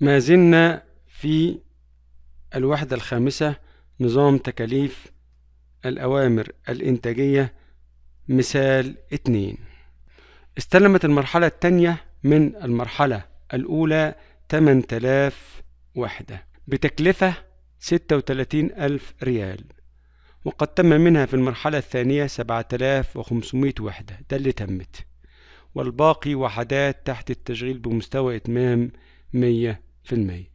ما زلنا في الوحدة الخامسة نظام تكاليف الأوامر الإنتاجية مثال اتنين استلمت المرحلة التانية من المرحلة الأولى 8000 وحدة بتكلفة 36000 ريال وقد تم منها في المرحلة الثانية 7500 وحدة ده اللي تمت والباقي وحدات تحت التشغيل بمستوى إتمام في المية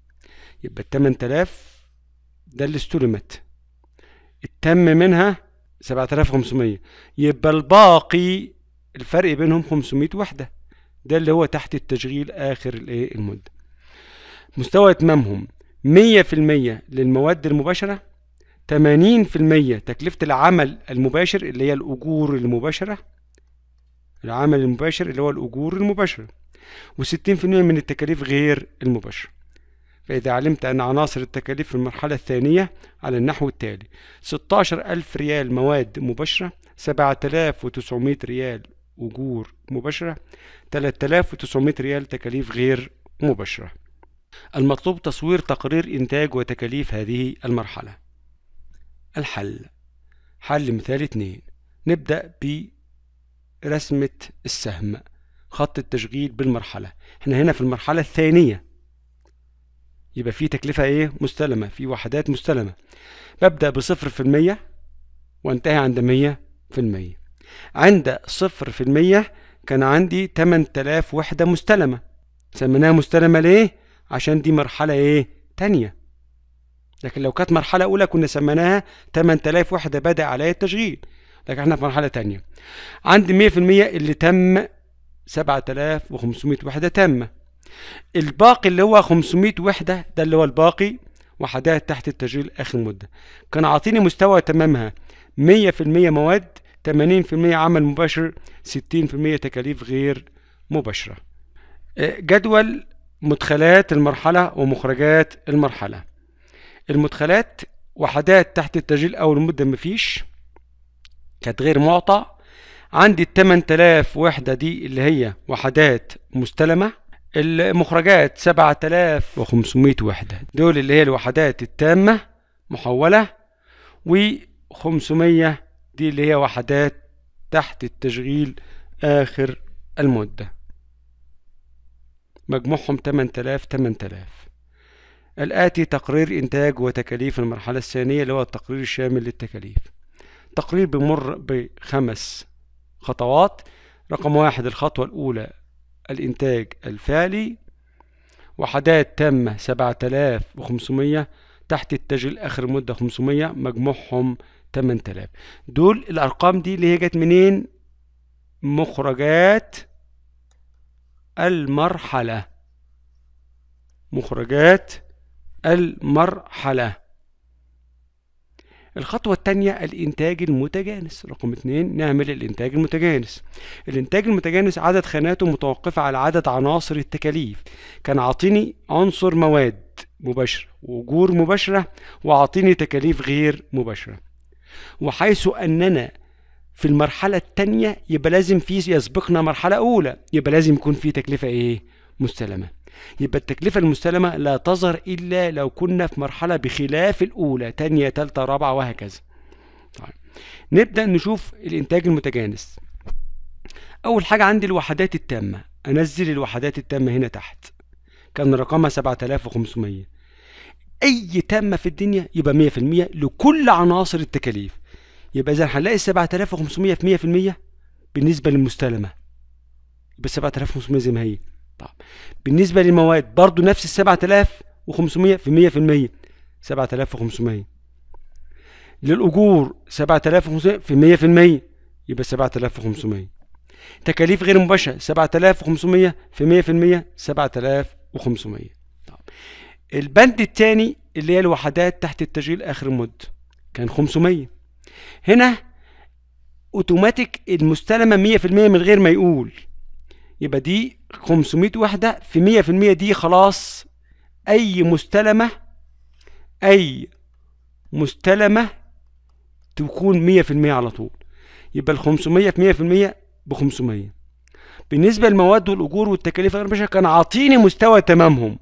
يبقى التمن تلاف ده اللي استلمت التم منها سبعة تلاف خمسمية يبقى الباقي الفرق بينهم خمسمية وحدة ده اللي هو تحت التشغيل آخر الإيه المدة مستوى إتمامهم مية في المية للمواد المباشرة تمانين في المية تكلفة العمل المباشر اللي هي الأجور المباشرة العمل المباشر اللي هو الأجور المباشرة وستين في المية من التكاليف غير المباشرة فإذا علمت أن عناصر التكاليف في المرحلة الثانية على النحو التالي 16000 ريال مواد مباشرة 7900 ريال أجور مباشرة 3900 ريال تكاليف غير مباشرة المطلوب تصوير تقرير إنتاج وتكاليف هذه المرحلة الحل حل مثال 2 نبدأ برسمة السهم خط التشغيل بالمرحلة احنا هنا في المرحلة الثانية يبقى في تكلفة ايه مستلمة في وحدات مستلمة ببدأ بصفر في المية وانتهي عند مية في المية عند صفر في المية كان عندي تمن تلاف وحدة مستلمة سميناها مستلمة ليه عشان دي مرحلة ايه تانية لكن لو كانت مرحلة أولى كنا سميناها 8000 وحدة بدأ عليها التشغيل لكن احنا في مرحلة تانية عندي المية اللي تم 7500 وحدة تامة الباقي اللي هو 500 وحدة ده اللي هو الباقي وحدها تحت التشغيل آخر مدة كان عاطيني مستوى تمامها 100% مواد 80% عمل مباشر 60% تكاليف غير مباشرة آه، جدول مدخلات المرحلة ومخرجات المرحلة المدخلات وحدات تحت التشغيل أول مدة مفيش كانت غير معطى عندي التمن تلاف وحدة دي اللي هي وحدات مستلمة المخرجات 7500 وحدة دول اللي هي الوحدات التامة محولة و500 دي اللي هي وحدات تحت التشغيل آخر المدة مجموعهم 8000 8000 الآتي تقرير إنتاج وتكاليف المرحلة الثانية اللي هو التقرير الشامل للتكاليف تقرير بيمر بخمس خطوات رقم واحد الخطوة الأولى الإنتاج الفعلي وحدات تامة 7500 تحت التشغيل آخر مدة 500 مجموعهم 8000 دول الأرقام دي اللي هي جت منين؟ مخرجات المرحلة مخرجات المرحلة الخطوة الثانية الإنتاج المتجانس رقم اتنين نعمل الإنتاج المتجانس الإنتاج المتجانس عدد خاناته متوقفة على عدد عناصر التكاليف كان عاطيني عنصر مواد مباشرة وأجور مباشرة وعاطيني تكاليف غير مباشرة وحيث أننا في المرحلة التانية يبقى لازم في يسبقنا مرحلة أولى يبقى لازم يكون في تكلفة إيه مستلمة يبقى التكلفة المستلمة لا تظهر إلا لو كنا في مرحلة بخلاف الأولى تانية تالتة رابعة وهكذا طيب. نبدأ نشوف الإنتاج المتجانس أول حاجة عندي الوحدات التامة أنزل الوحدات التامة هنا تحت كان رقمها 7500 أي تامة في الدنيا يبقى 100% لكل عناصر التكاليف يبقى إذا هنلاقي 7500 في 100% بالنسبة للمستلمة يبقى 7500 زي ما هي طب بالنسبة للمواد برضو نفس السبعة آلاف وخمسمية في مية في المية سبعة آلاف وخمسمية للأجور سبعة آلاف وخمسمية في مية في المية يبقى سبعة آلاف وخمسمية تكاليف غير مباشرة سبعة آلاف وخمسمية في مية في المية سبعة آلاف وخمسمية طيب. البند الثاني اللي هي الوحدات تحت التشغيل آخر مدة كان خمسمية هنا اوتوماتيك المستلمه 100% من غير ما يقول يبقى دي 500 وحدة في 100% في دي خلاص أي مستلمة أي مستلمة تكون 100% على طول يبقى ال 500 في 100% في ب 500 بالنسبة للمواد والأجور والتكاليف غير باشا كان عاطيني مستوى تمامهم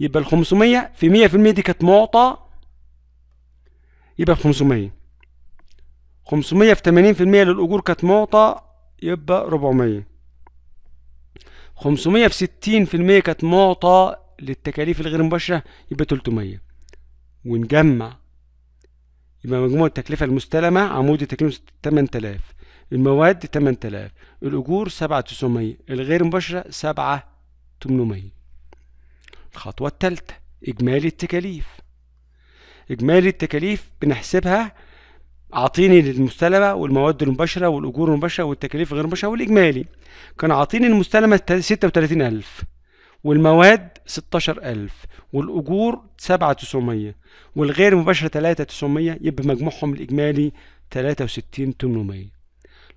يبقى ال 500 في 100% في دي كانت معطى يبقى 500 500 في 80% للأجور كانت معطى يبقى 400 500 في 60% كانت معطى للتكاليف الغير مباشرة يبقى 300 ونجمع يبقى مجموع التكلفة المستلمة عمود التكلفة 8000 المواد 8000 الأجور 7900 الغير مباشرة 7800 الخطوة الثالثة إجمالي التكاليف إجمالي التكاليف بنحسبها اعطيني المستلمه والمواد المباشره والاجور المباشره والتكاليف غير المباشره والاجمالي كان عاطيني المستلمه 36000 والمواد 16000 والاجور 7900 والغير مباشره 3900 يبقى مجموعهم الاجمالي 63800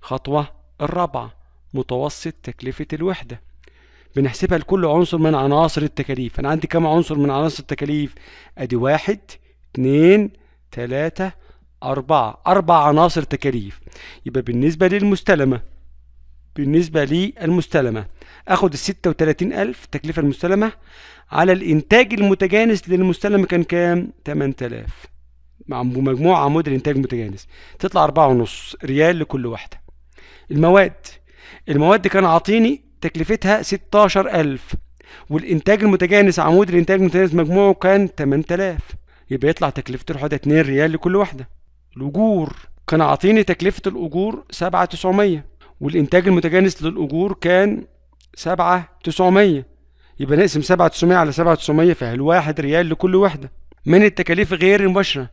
الخطوه الرابعه متوسط تكلفه الوحده بنحسبها لكل عنصر من عناصر التكاليف انا عندي كم عنصر من عناصر التكاليف ادي واحد اتنين تلاته أربعة أربع عناصر تكاليف يبقى بالنسبة للمستلمة بالنسبة للمستلمة أخد الستة وتلاتين ألف تكلفة المستلمة على الإنتاج المتجانس للمستلمة كان كام؟ تمن تلاف مع مجموع عمود الإنتاج المتجانس تطلع أربعة ونص ريال لكل واحدة المواد المواد كان عاطيني تكلفتها ستاشر ألف والإنتاج المتجانس عمود الإنتاج المتجانس مجموعه كان تمن تلاف يبقى يطلع تكلفة الوحدة اتنين ريال لكل واحدة الأجور كان عاطيني تكلفة الأجور سبعة تسعمية والإنتاج المتجانس للأجور كان سبعة تسعمية يبقى نقسم سبعة تسعمية على سبعة تسعمية واحد ريال لكل واحدة من التكاليف غير المباشرة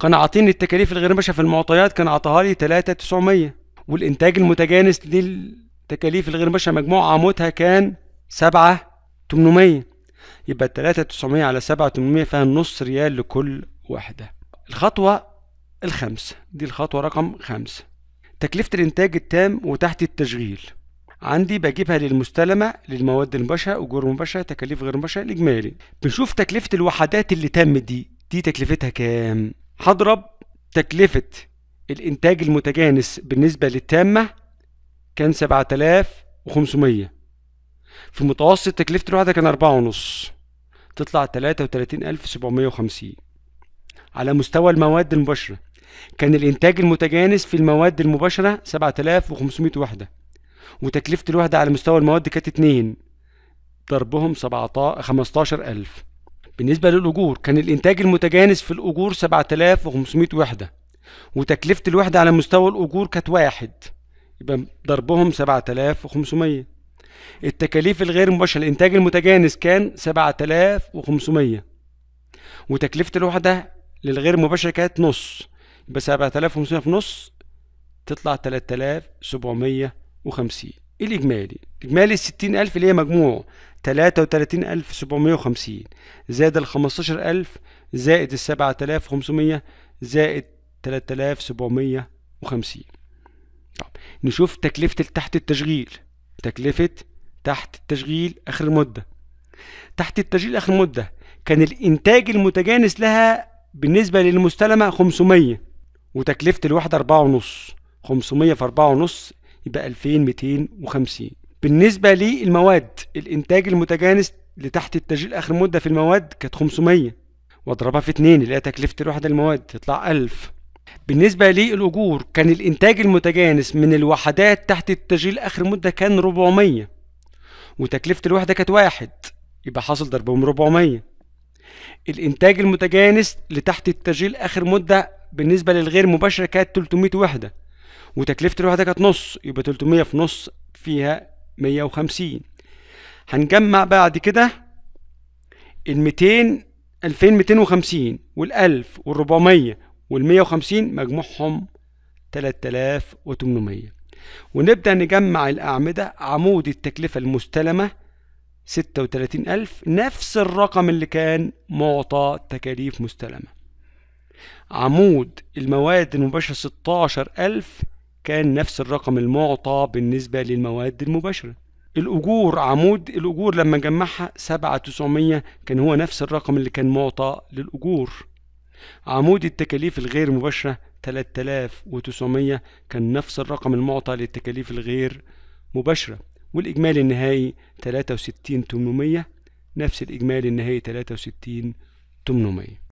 كان عاطيني التكاليف الغير مباشرة في المعطيات كان عطاها لي تلاتة تسعمية والإنتاج المتجانس للتكاليف الغير مباشرة مجموع عمودها كان سبعة تمنمية يبقى التلاتة تسعمية على سبعة تمنمية فيها نص ريال لكل واحدة الخطوة الخمس دي الخطوة رقم خمسة تكلفة الإنتاج التام وتحت التشغيل عندي بجيبها للمستلمة للمواد المباشرة أجور مباشرة تكاليف غير مباشرة الإجمالي بنشوف تكلفة الوحدات اللي تم دي دي تكلفتها كام هضرب تكلفة الإنتاج المتجانس بالنسبة للتامة كان 7500 في متوسط تكلفة الوحدة كان أربعة ونص تطلع 33750 على مستوى المواد المباشرة كان الإنتاج المتجانس في المواد المباشرة 7500 وحدة وتكلفة الوحدة على مستوى المواد كانت 2 ضربهم 15000 بالنسبة للأجور كان الإنتاج المتجانس في الأجور 7500 وحدة وتكلفة الوحدة على مستوى الأجور كانت واحد يبقى ضربهم 7500 التكاليف الغير مباشرة الإنتاج المتجانس كان 7500 وتكلفة الوحدة للغير مباشره كانت نص ب 7500 في نص تطلع 3750 إيه الاجمالي اجمالي ال 60000 اللي هي مجموعه 33750 زائد ال 15000 زائد ال 7500 زائد 3750 طب نشوف تكلفه تحت التشغيل تكلفه تحت التشغيل اخر المده تحت التشغيل اخر المده كان الانتاج المتجانس لها بالنسبه للمستلمه 500 وتكلفة الوحدة أربعة ونص خمسمية في أربعة ونص يبقى ألفين ميتين وخمسين بالنسبة للمواد الإنتاج المتجانس لتحت التسجيل آخر مدة في المواد كانت خمسمية واضربها في اتنين اللي هي تكلفة الوحدة المواد تطلع ألف بالنسبة للأجور كان الإنتاج المتجانس من الوحدات تحت التسجيل آخر مدة كان 400 وتكلفة الوحدة كانت واحد يبقى حاصل ضربهم 400 الإنتاج المتجانس لتحت التسجيل آخر مدة بالنسبه للغير مباشره كانت 300 وحده وتكلفه الوحده كانت نص يبقى 300 في نص فيها 150 هنجمع بعد كده ال 200 2250 وال1000 وال400 وال150 مجموعهم 3800 ونبدأ نجمع الأعمدة عمود التكلفة المستلمة 36000 نفس الرقم اللي كان معطى تكاليف مستلمة عمود المواد المباشرة 16000 كان نفس الرقم المعطى بالنسبة للمواد المباشرة الأجور عمود الأجور لما جمعها 7900 كان هو نفس الرقم اللي كان معطى للأجور عمود التكاليف الغير مباشرة 3900 كان نفس الرقم المعطى للتكاليف الغير مباشرة والإجمالي النهائي 63800 نفس الإجمالي النهائي 63800